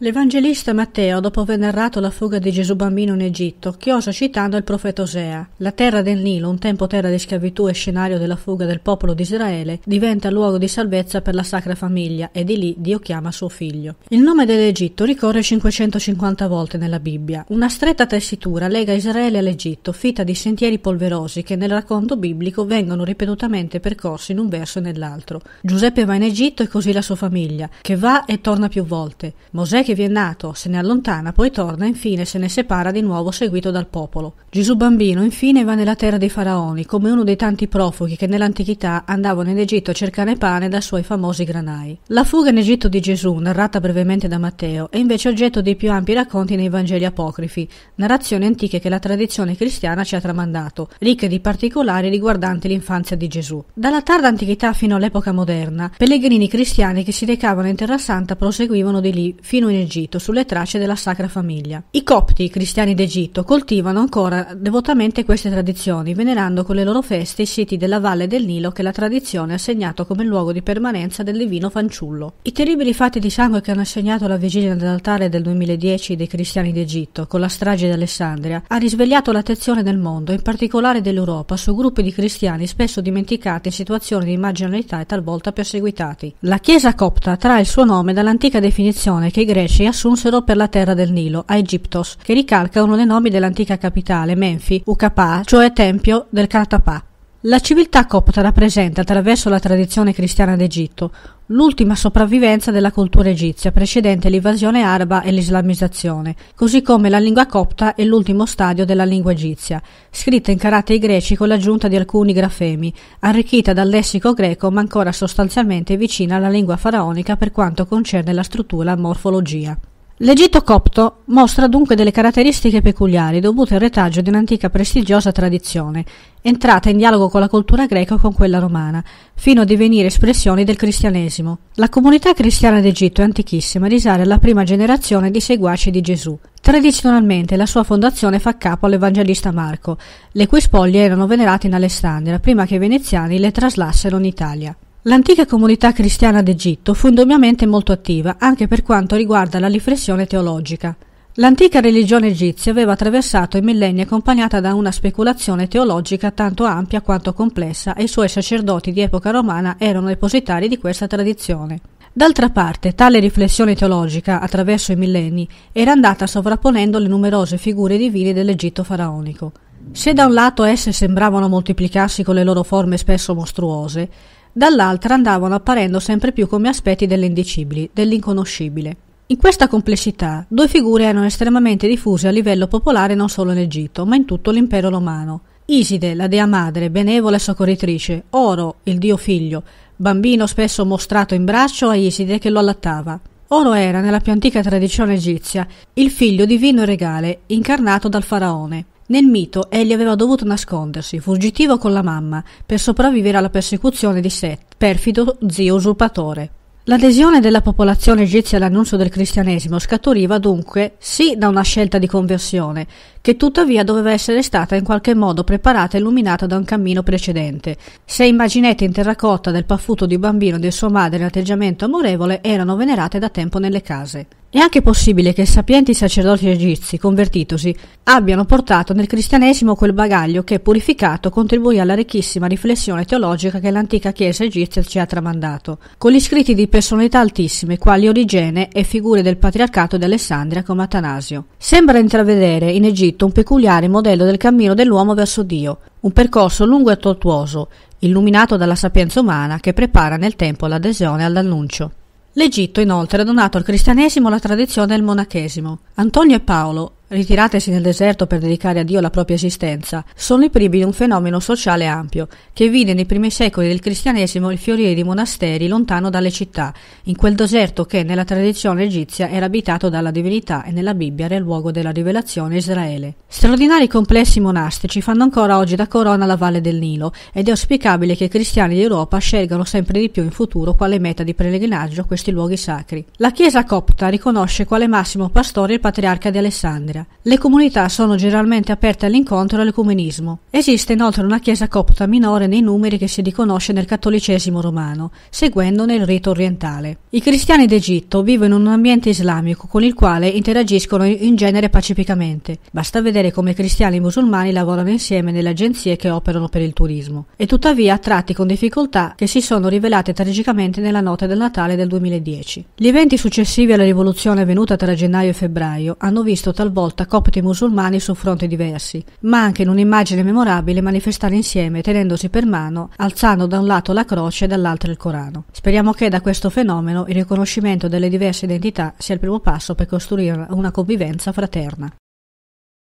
L'Evangelista Matteo, dopo aver narrato la fuga di Gesù bambino in Egitto, chiosa citando il profeta Osea. La terra del Nilo, un tempo terra di schiavitù e scenario della fuga del popolo di Israele, diventa luogo di salvezza per la sacra famiglia e di lì Dio chiama suo figlio. Il nome dell'Egitto ricorre 550 volte nella Bibbia. Una stretta tessitura lega Israele all'Egitto, fitta di sentieri polverosi che nel racconto biblico vengono ripetutamente percorsi in un verso e nell'altro. Giuseppe va in Egitto e così la sua famiglia, che va e torna più volte. Mosè che vi è nato, se ne allontana, poi torna, infine se ne separa di nuovo seguito dal popolo. Gesù bambino infine va nella terra dei faraoni, come uno dei tanti profughi che nell'antichità andavano in Egitto a cercare pane dai suoi famosi granai. La fuga in Egitto di Gesù, narrata brevemente da Matteo, è invece oggetto dei più ampi racconti nei Vangeli apocrifi, narrazioni antiche che la tradizione cristiana ci ha tramandato, ricche di particolari riguardanti l'infanzia di Gesù. Dalla tarda antichità fino all'epoca moderna, pellegrini cristiani che si recavano in Terra Santa proseguivano di lì fino in in Egitto, sulle tracce della Sacra Famiglia. I copti, i cristiani d'Egitto, coltivano ancora devotamente queste tradizioni, venerando con le loro feste i siti della valle del Nilo che la tradizione ha segnato come luogo di permanenza del divino fanciullo. I terribili fatti di sangue che hanno segnato la vigilia dell'altare del 2010 dei cristiani d'Egitto, con la strage di Alessandria, ha risvegliato l'attenzione del mondo, in particolare dell'Europa, su gruppi di cristiani spesso dimenticati in situazioni di marginalità e talvolta perseguitati. La chiesa copta trae il suo nome dall'antica definizione che i greci Pesci assunsero per la terra del Nilo, a Egiptos, che ricalca uno dei nomi dell'antica capitale, Menfi, Ucapa, cioè tempio del Kartapà. La civiltà copta rappresenta, attraverso la tradizione cristiana d'Egitto, l'ultima sopravvivenza della cultura egizia precedente l'invasione araba e l'islamizzazione, così come la lingua copta è l'ultimo stadio della lingua egizia, scritta in caratteri greci con l'aggiunta di alcuni grafemi, arricchita dal lessico greco ma ancora sostanzialmente vicina alla lingua faraonica per quanto concerne la struttura e la morfologia. L'Egitto copto mostra dunque delle caratteristiche peculiari dovute al retaggio di un'antica prestigiosa tradizione, entrata in dialogo con la cultura greca e con quella romana, fino a divenire espressioni del cristianesimo. La comunità cristiana d'Egitto è antichissima e risale alla prima generazione di seguaci di Gesù. Tradizionalmente la sua fondazione fa capo all'evangelista Marco, le cui spoglie erano venerate in Alessandria prima che i veneziani le traslassero in Italia. L'antica comunità cristiana d'Egitto fu indubbiamente molto attiva anche per quanto riguarda la riflessione teologica. L'antica religione egizia aveva attraversato i millenni accompagnata da una speculazione teologica tanto ampia quanto complessa e i suoi sacerdoti di epoca romana erano depositari di questa tradizione. D'altra parte, tale riflessione teologica, attraverso i millenni, era andata sovrapponendo le numerose figure divine dell'Egitto faraonico. Se da un lato esse sembravano moltiplicarsi con le loro forme spesso mostruose, dall'altra andavano apparendo sempre più come aspetti dell'indicibile, dell'inconoscibile. In questa complessità, due figure erano estremamente diffuse a livello popolare non solo in Egitto, ma in tutto l'impero romano. Iside, la dea madre, benevola e soccorritrice, Oro, il dio figlio, bambino spesso mostrato in braccio a Iside che lo allattava. Oro era, nella più antica tradizione egizia, il figlio divino e regale, incarnato dal faraone. Nel mito egli aveva dovuto nascondersi, fuggitivo con la mamma, per sopravvivere alla persecuzione di Set, perfido zio usurpatore. L'adesione della popolazione egizia all'annuncio del cristianesimo scaturiva dunque sì da una scelta di conversione, che tuttavia doveva essere stata in qualche modo preparata e illuminata da un cammino precedente. Sei immaginette in terracotta del paffuto di bambino di sua madre in atteggiamento amorevole erano venerate da tempo nelle case. È anche possibile che sapienti sacerdoti egizi, convertitosi, abbiano portato nel cristianesimo quel bagaglio che, purificato, contribuì alla ricchissima riflessione teologica che l'antica chiesa egizia ci ha tramandato, con gli scritti di personalità altissime quali Origene e figure del patriarcato di Alessandria come Atanasio. Sembra intravedere in Egitto descritto un peculiare modello del cammino dell'uomo verso Dio, un percorso lungo e tortuoso, illuminato dalla sapienza umana che prepara nel tempo l'adesione all'annuncio. L'Egitto inoltre ha donato al cristianesimo la tradizione del monachesimo. Antonio e Paolo ritiratesi nel deserto per dedicare a Dio la propria esistenza, sono i primi di un fenomeno sociale ampio, che vide nei primi secoli del cristianesimo il fiorire di monasteri lontano dalle città, in quel deserto che nella tradizione egizia era abitato dalla divinità e nella Bibbia era il luogo della rivelazione Israele. Straordinari complessi monastici fanno ancora oggi da corona la valle del Nilo ed è auspicabile che i cristiani d'Europa scelgano sempre di più in futuro quale meta di pellegrinaggio questi luoghi sacri. La Chiesa copta riconosce quale massimo pastore il patriarca di Alessandria le comunità sono generalmente aperte all'incontro e all'ecumenismo. Esiste inoltre una chiesa copta minore nei numeri che si riconosce nel cattolicesimo romano, seguendone il rito orientale. I cristiani d'Egitto vivono in un ambiente islamico con il quale interagiscono in genere pacificamente. Basta vedere come i cristiani e musulmani lavorano insieme nelle agenzie che operano per il turismo. E tuttavia tratti con difficoltà che si sono rivelate tragicamente nella notte del Natale del 2010. Gli eventi successivi alla rivoluzione avvenuta tra gennaio e febbraio hanno visto talvolta volta copti e musulmani su fronti diversi, ma anche in un'immagine memorabile manifestare insieme tenendosi per mano, alzando da un lato la croce e dall'altro il Corano. Speriamo che da questo fenomeno il riconoscimento delle diverse identità sia il primo passo per costruire una convivenza fraterna.